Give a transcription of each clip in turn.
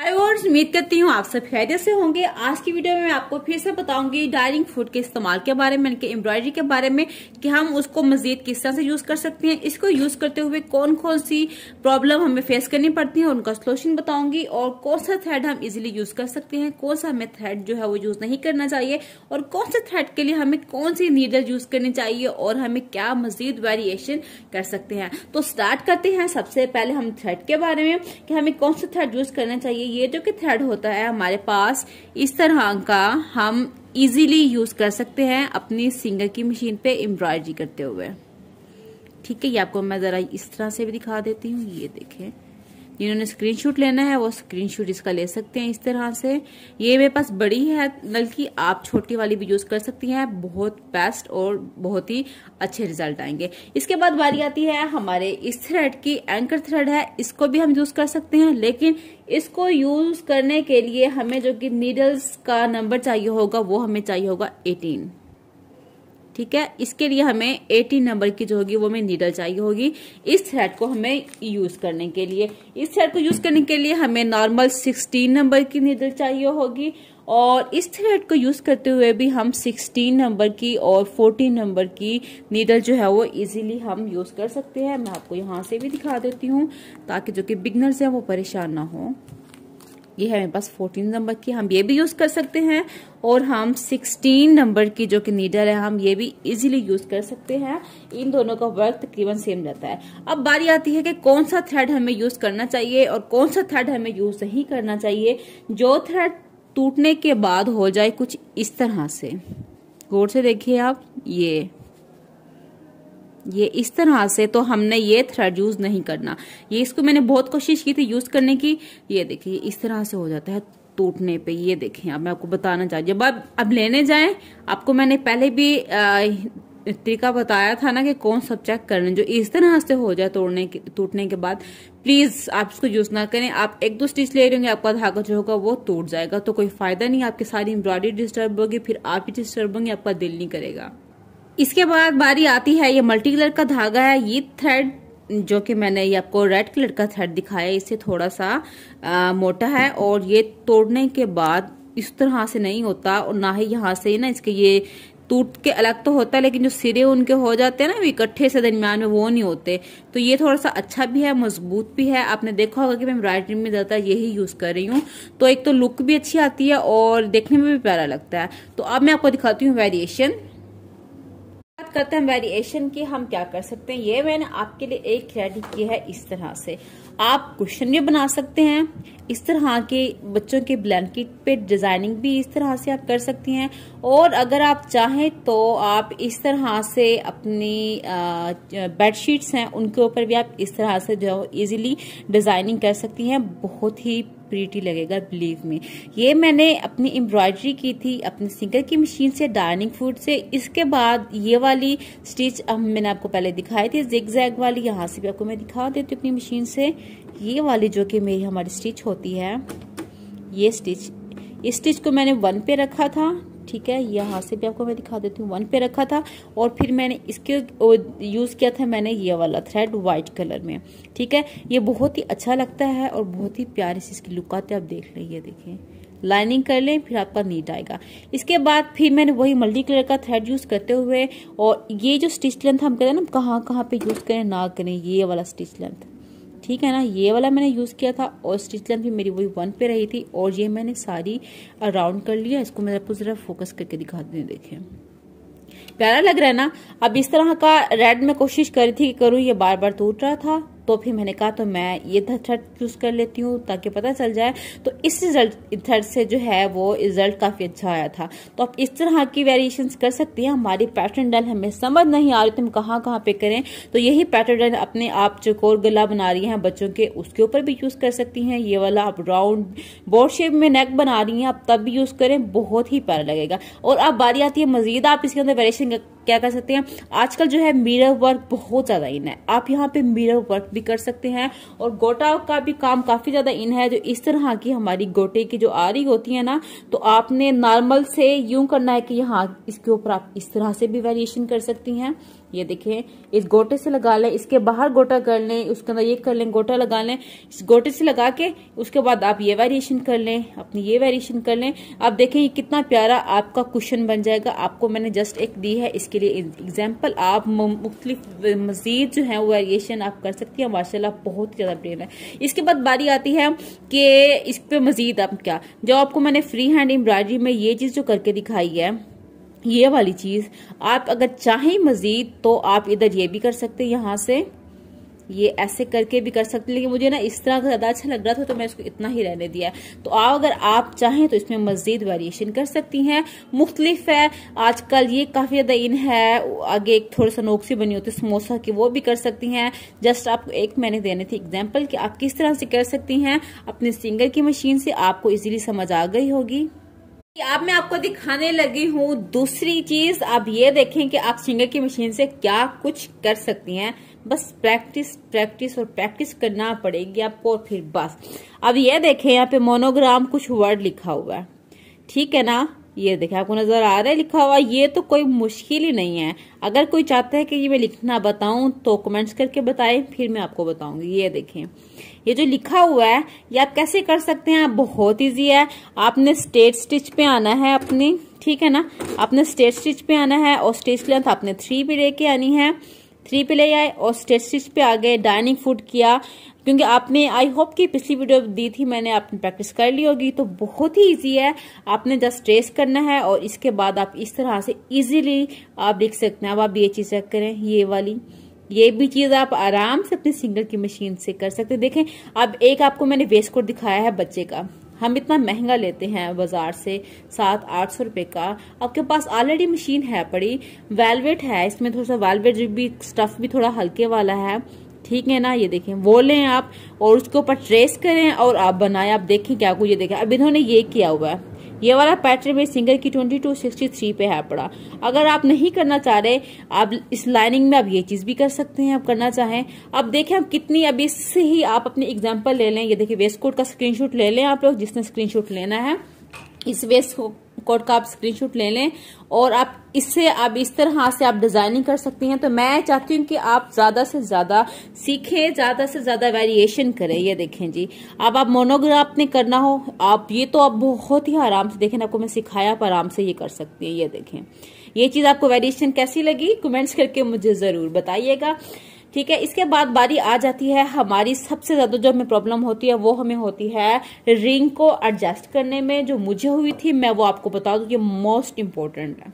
हाय उम्मीद करती हूँ आप सब फायदे से होंगे आज की वीडियो में मैं आपको फिर से बताऊंगी डायरिंग फूड के इस्तेमाल के बारे में इनके एम्ब्रॉयडरी के बारे में कि हम उसको मजीद किस तरह से यूज़ कर सकते हैं इसको यूज़ करते हुए कौन कौन सी प्रॉब्लम हमें फेस करनी पड़ती है उनका सोल्यूशन बताऊंगी और कौन सा थ्रेड हम इजिली यूज़ कर सकते हैं कौन सा हमें थ्रेड जो है वो यूज़ नहीं करना चाहिए और कौन से थ्रेड के लिए हमें कौन सी नीडल यूज़ करनी चाहिए और हमें क्या मजीद वेरिएशन कर सकते हैं तो स्टार्ट करते हैं सबसे पहले हम थ्रेड के बारे में कि हमें कौन सा थ्रेड यूज़ करना चाहिए ये जो कि थ्रेड होता है हमारे पास इस तरह का हम इजीली यूज कर सकते हैं अपनी सिंगर की मशीन पे एम्ब्रॉयडरी करते हुए ठीक है ये आपको मैं ज़रा इस तरह से भी दिखा देती हूँ ये देखें जिन्होंने स्क्रीनशॉट लेना है वो स्क्रीनशॉट इसका ले सकते हैं इस तरह से ये मेरे पास बड़ी है बल्कि आप छोटी वाली भी यूज़ कर सकती हैं बहुत बेस्ट और बहुत ही अच्छे रिजल्ट आएंगे इसके बाद बारी आती है हमारे इस थ्रेड की एंकर थ्रेड है इसको भी हम यूज़ कर सकते हैं लेकिन इसको यूज़ करने के लिए हमें जो कि नीडल्स का नंबर चाहिए होगा वो हमें चाहिए होगा एटीन ठीक है इसके लिए हमें एटीन नंबर की जो होगी वो हमें नीडल चाहिए होगी इस थ्रेड को हमें यूज करने के लिए इस थ्रेड को यूज करने के लिए हमें नॉर्मल सिक्सटीन नंबर की नीडल चाहिए होगी और इस थ्रेड को यूज़ करते हुए भी हम 16 नंबर की और 14 नंबर की नीडल जो है वो इजीली हम यूज़ कर सकते हैं मैं आपको यहाँ से भी दिखा देती हूँ ताकि जो कि बिगनर्स हैं वो परेशान ना हो ये है मेरे पास 14 नंबर की हम ये भी यूज़ कर सकते हैं और हम 16 नंबर की जो कि नीडल है हम ये भी इजीली यूज कर सकते हैं इन दोनों का वर्क तकरीबन सेम रहता है अब बारी आती है कि कौन सा थ्रेड हमें यूज करना चाहिए और कौन सा थ्रेड हमें यूज नहीं करना चाहिए जो थ्रेड टूटने के बाद हो जाए कुछ इस तरह से गौर से देखिए आप ये ये इस तरह से तो हमने ये थ्रेड यूज नहीं करना ये इसको मैंने बहुत कोशिश की थी यूज करने की ये देखिए इस तरह से हो जाता है टूटने पे ये देखें अब मैं आपको बताना चाहिए जब आप अब लेने जाएं आपको मैंने पहले भी तरीका बताया था ना कि कौन सब चेक करने जो इस तरह से हो जाए तोड़ने के टूटने के बाद प्लीज आप इसको यूज ना करें आप एक दो स्टिच ले रहे होंगे आपका धागा जो होगा वो टूट जाएगा तो कोई फायदा नहीं आपकी सारी एम्ब्रॉयडरी डिस्टर्ब होगी फिर आप ही डिस्टर्ब होंगे आपका दिल नहीं करेगा इसके बाद बारी आती है ये मल्टी कलर का धागा है ये थ्रेड जो कि मैंने ये आपको रेड कलर का थ्रेड दिखाया इससे थोड़ा सा आ, मोटा है और ये तोड़ने के बाद इस तरह से नहीं होता और ना ही यहाँ से ना इसके ये टूट के अलग तो होता है लेकिन जो सिरे उनके हो जाते हैं ना इकट्ठे से दरमियान में वो नहीं होते तो ये थोड़ा सा अच्छा भी है मजबूत भी है आपने देखा होगा कि मैं एम्ब्रॉयडरी में ज़्यादा यही यूज़ कर रही हूँ तो एक तो लुक भी अच्छी आती है और देखने में भी प्यारा लगता है तो अब मैं आपको दिखाती हूँ वेरिएशन बात करते हैं वेरिएशन की हम क्या कर सकते हैं ये मैंने आपके लिए एक रेडी किया है इस तरह से आप क्वेश्चन भी बना सकते हैं इस तरह के बच्चों के ब्लैंकेट पे डिजाइनिंग भी इस तरह से आप कर सकती हैं और अगर आप चाहें तो आप इस तरह से अपनी बेडशीट्स हैं उनके ऊपर भी आप इस तरह से जो इजीली डिजाइनिंग कर सकती हैं बहुत ही प्रीटी लगेगा बिलीव में ये मैंने अपनी एम्ब्रॉयडरी की थी अपने सिंगर की मशीन से डार्निंग फूड से इसके बाद ये वाली स्टिच अब मैंने आपको पहले दिखाई थी जिग जैग वाली यहाँ से भी आपको मैं दिखा देती हूँ अपनी मशीन से ये वाली जो कि मेरी हमारी स्टिच होती है ये स्टिच इस स्टिच को मैंने वन पे रखा था ठीक है यहाँ से भी आपको मैं दिखा देती हूँ वन पे रखा था और फिर मैंने इसके यूज़ किया था मैंने ये वाला थ्रेड व्हाइट कलर में ठीक है ये बहुत ही अच्छा लगता है और बहुत ही प्यारी सी इसकी लुक आते आप देख लें ये देखें लाइनिंग कर लें फिर आपका नीट आएगा इसके बाद फिर मैंने वही मल्टी कलर का थ्रेड यूज़ करते हुए और ये जो स्टिच लेंथ हम करें ना कहाँ कहाँ पे यूज़ करें ना करें ये वाला स्टिच लेंथ ठीक है ना ये वाला मैंने यूज़ किया था और स्टिच लेंथ भी मेरी वही वन पे रही थी और ये मैंने सारी राउंड कर लिया इसको मैं आपको ज़रा फोकस करके दिखा दें देखें प्यारा लग रहा है ना अब इस तरह का रेड में कोशिश कर रही थी कि करूँ ये बार बार टूट रहा था तो फिर मैंने कहा तो मैं ये थर्ड चूज़ कर लेती हूँ ताकि पता चल जाए तो इस रिजल्ट थर्ड से जो है वो रिजल्ट काफ़ी अच्छा आया था तो आप इस तरह की वेरिएशन कर सकती हैं हमारी पैटर्न डल हमें समझ नहीं आ रही तो हम कहाँ कहाँ पे करें तो यही पैटर्न डल अपने आप जो कोर गला बना रही है बच्चों के उसके ऊपर भी यूज़ कर सकती है ये वाला आप राउंड बोर्ड शेप में नेक बना रही है आप तब भी यूज़ करें बहुत ही प्यारा लगेगा और अब बारी आती है मज़ीद आप इसके अंदर वेरिएशन क्या कर सकते हैं आजकल जो है मिरर वर्क बहुत ज़्यादा इन है आप यहाँ पे मिरर वर्क भी कर सकते हैं और गोटा का भी काम काफ़ी ज़्यादा इन है जो इस तरह की हमारी गोटे की जो आरी होती है ना तो आपने नॉर्मल से यूं करना है कि यहाँ इसके ऊपर आप इस तरह से भी वेरिएशन कर सकती हैं ये देखिए इस गोटे से लगा लें इसके बाहर गोटा कर लें उसके अंदर ये कर लें गोटा लगा लें इस गोटे से लगा के उसके बाद आप ये वेरिएशन कर लें अपनी ये वेरिएशन कर लें आप देखें ये कितना प्यारा आपका क्वेश्चन बन जाएगा आपको मैंने जस्ट एक दी है इसके लिए एग्जाम्पल आप मुख्तलिफ मज़ीद जो है वो वेरिएशन आप कर सकती हैं माशाला बहुत ज़्यादा प्रेम है इसके बाद बारी आती है कि इस पर मज़ीद आप क्या जो आपको मैंने फ्री हैंड एम्ब्रॉयडरी में ये चीज़ जो करके दिखाई है ये वाली चीज़ आप अगर चाहें मज़ीद तो आप इधर ये भी कर सकते हैं यहाँ से ये ऐसे करके भी कर सकते लेकिन मुझे ना इस तरह का ज़्यादा अच्छा लग रहा था तो मैं इसको इतना ही रहने दिया तो आप अगर आप चाहें तो इसमें मज़ीद वेरिएशन कर सकती हैं मुख्तलिफ है आजकल ये काफ़ी ज़्यादा इन है आगे एक थोड़ा सा नोकसी बनी होती है समोसा की वो भी कर सकती हैं जस्ट आपको एक मैंने देने थी एग्जाम्पल कि आप किस तरह से कर सकती हैं अपने सिंगर की मशीन से आपको इजिली समझ आ गई होगी अब मैं आपको दिखाने लगी हूँ दूसरी चीज आप ये देखें कि आप सिंगर की मशीन से क्या कुछ कर सकती हैं बस प्रैक्टिस प्रैक्टिस और प्रैक्टिस करना पड़ेगी आपको और फिर बस अब ये देखें यहाँ पे मोनोग्राम कुछ वर्ड लिखा हुआ है ठीक है ना ये देखिए आपको नज़र आ रहा है लिखा हुआ ये तो कोई मुश्किल ही नहीं है अगर कोई चाहता है कि ये मैं लिखना बताऊं तो कमेंट्स करके बताएं फिर मैं आपको बताऊंगी ये देखें ये जो लिखा हुआ है ये आप कैसे कर सकते हैं बहुत ईजी है आपने स्टेट स्टिच पे आना है अपनी ठीक है ना आपने स्टेट स्टिच पे आना है और स्टेज लेंथ आपने थ्री पे लेके आनी है थ्री पे ले आए और स्टेटिस्टिक्स पे आ गए डाइनिंग फूड किया क्योंकि आपने आई होप कि पिछली वीडियो दी थी मैंने आपने प्रैक्टिस कर ली होगी तो बहुत ही इजी है आपने जस्ट ट्रेस करना है और इसके बाद आप इस तरह से इजीली आप लिख सकते हैं अब आप ये चीज़ चेक करें ये वाली ये भी चीज़ आप आराम से अपने सिंगल की मशीन से कर सकते हैं देखें अब एक आपको मैंने वेस्ट कोड दिखाया है बच्चे का हम इतना महंगा लेते हैं बाजार से सात आठ सौ रुपये का आपके पास ऑलरेडी मशीन है पड़ी वेलवेट है इसमें थोड़ा सा वेलवेट भी स्टफ भी थोड़ा हल्के वाला है ठीक है ना ये देखें वो लें आप और उसके ऊपर ट्रेस करें और आप बनाएं आप देखें क्या कुछ ये देखें अब इन्होंने ये किया हुआ है ये वाला पैटर्न मेरे सिंगल की ट्वेंटी टू सिक्सटी थ्री पे है पड़ा अगर आप नहीं करना चाह रहे आप इस लाइनिंग में आप ये चीज़ भी कर सकते हैं आप करना चाहें अब देखें आप कितनी अभी इससे ही आप अपने एग्जाम्पल ले लें ये देखिए वेस्ट कोट का स्क्रीनशॉट ले लें आप लोग जिसने स्क्रीनशॉट लेना है इस वेस्ट कोड का आप स्क्रीनशॉट ले लें और आप इससे आप इस तरह से आप डिजाइनिंग कर सकती हैं तो मैं चाहती हूँ कि आप ज्यादा से ज्यादा सीखें ज्यादा से ज्यादा वेरिएशन करें ये देखें जी अब आप मोनोग्राफ ने करना हो आप ये तो आप बहुत ही आराम से देखें आपको मैं सिखाया आप आराम से ये कर सकती हैं ये देखें ये चीज आपको वेरिएशन कैसी लगी कमेंट्स करके मुझे जरूर बताइएगा ठीक है इसके बाद बारी आ जाती है हमारी सबसे ज्यादा जो हमें प्रॉब्लम होती है वो हमें होती है रिंग को एडजस्ट करने में जो मुझे हुई थी मैं वो आपको बता दू ये मोस्ट इम्पोर्टेंट है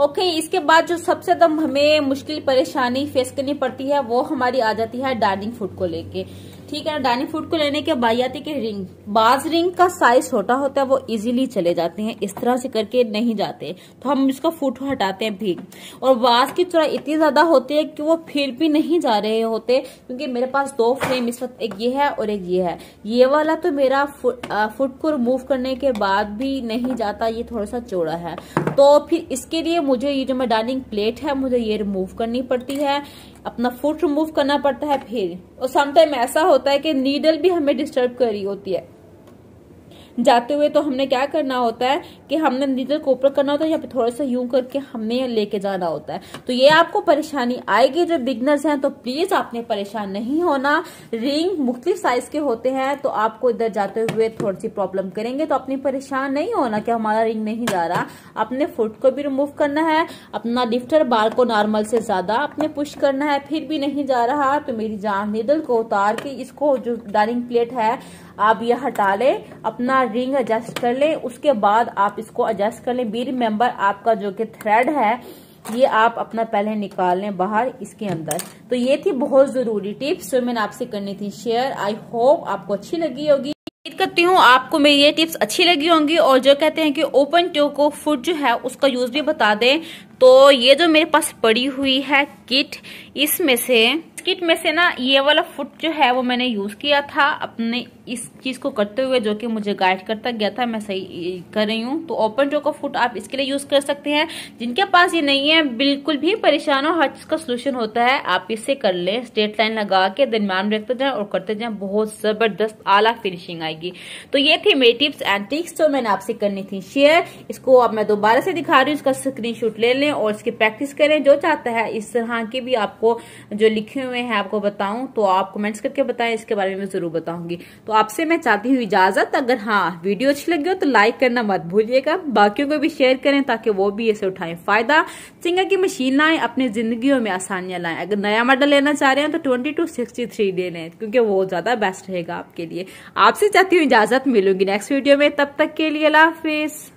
ओके okay, इसके बाद जो सबसे ज्यादा हमें मुश्किल परेशानी फेस करनी पड़ती है वो हमारी आ जाती है डार्निंग फूड को लेके ठीक है ना डाइनिंग फूड को लेने के बाद है कि रिंग बाज रिंग का साइज छोटा होता है वो इजीली चले जाते हैं इस तरह से करके नहीं जाते तो हम इसका फूट हटाते हैं भी और बाज की चौड़ाई इतनी ज्यादा होती है कि वो फिर भी नहीं जा रहे होते क्योंकि मेरे पास दो फ्रेम इस वक्त एक ये है और एक ये है ये वाला तो मेरा फुट को रिमूव करने के बाद भी नहीं जाता ये थोड़ा सा चौड़ा है तो फिर इसके लिए मुझे ये जो मैं डाइनिंग प्लेट है मुझे ये रिमूव करनी पड़ती है अपना फुट रिमूव करना पड़ता है फिर और समटाइम ऐसा हो होता है कि नीडल भी हमें डिस्टर्ब कर रही होती है जाते हुए तो हमने क्या करना होता है कि हमने नीडल को ऊपर करना होता है या फिर थोड़ा सा यूं करके हमने लेके जाना होता है तो ये आपको परेशानी आएगी जब बिगनर्स हैं तो प्लीज आपने परेशान नहीं होना रिंग मुख्तलिफ साइज के होते हैं तो आपको इधर जाते हुए थोड़ी सी प्रॉब्लम करेंगे तो अपनी परेशान नहीं होना कि हमारा रिंग नहीं जा रहा अपने फुट को भी रिमूव करना है अपना लिफ्टर बार को नॉर्मल से ज्यादा आपने पुश करना है फिर भी नहीं जा रहा तो मेरी जान निदल को उतार के इसको जो डाइनिंग प्लेट है आप यह हटा लें अपना रिंग एडजस्ट कर लें उसके बाद आप इसको एडजस्ट कर लें बी रिमेम्बर आपका जो कि थ्रेड है ये आप अपना पहले निकाल लें बाहर इसके अंदर तो ये थी बहुत जरूरी टिप्स जो मैंने आपसे करनी थी शेयर आई होप आपको अच्छी लगी होगी करती हूँ आपको मेरी ये टिप्स अच्छी लगी होंगी और जो कहते हैं कि ओपन ट्यू को फूड जो है उसका यूज़ भी बता दें तो ये जो मेरे पास पड़ी हुई है किट इसमें से किट में से ना ये वाला फुट जो है वो मैंने यूज़ किया था अपने इस चीज़ को करते हुए जो कि मुझे गाइड करता गया था मैं सही कर रही हूँ तो ओपन जो का फुट आप इसके लिए यूज़ कर सकते हैं जिनके पास ये नहीं है बिल्कुल भी परेशान हो हर चीज़ का सोल्यूशन होता है आप इससे कर लें स्ट्रेट लाइन लगा के दरम्यान रखते जाए और करते जाए बहुत ज़बरदस्त आला फिनिशिंग आएगी तो ये थी मेरी टिप्स एंड ट्रिक्स जो मैंने आपसे करनी थी शेयर इसको अब मैं दोबारा से दिखा रही हूँ इसका स्क्रीन ले लें और इसकी प्रैक्टिस करें जो चाहता है इस तरह के भी आपको जो लिखे हुए हैं आपको बताऊँ तो आप कमेंट्स करके बताएं इसके बारे में ज़रूर बताऊंगी तो आपसे मैं चाहती हूँ इजाजत अगर हाँ वीडियो अच्छी लगी हो तो लाइक करना मत भूलिएगा बाकियों को भी शेयर करें ताकि वो भी इसे उठाएं फायदा चिंगा की मशीन लाएं अपनी जिंदगियों में आसानियां लाएं अगर नया मॉडल लेना चाह रहे हैं तो ट्वेंटी टू सिक्सटी थ्री ले लें क्योंकि वो ज्यादा बेस्ट रहेगा आपके लिए आपसे चाहती हूँ इजाजत मिलूंगी नेक्स्ट वीडियो में तब तक के लिए अला हाफिज़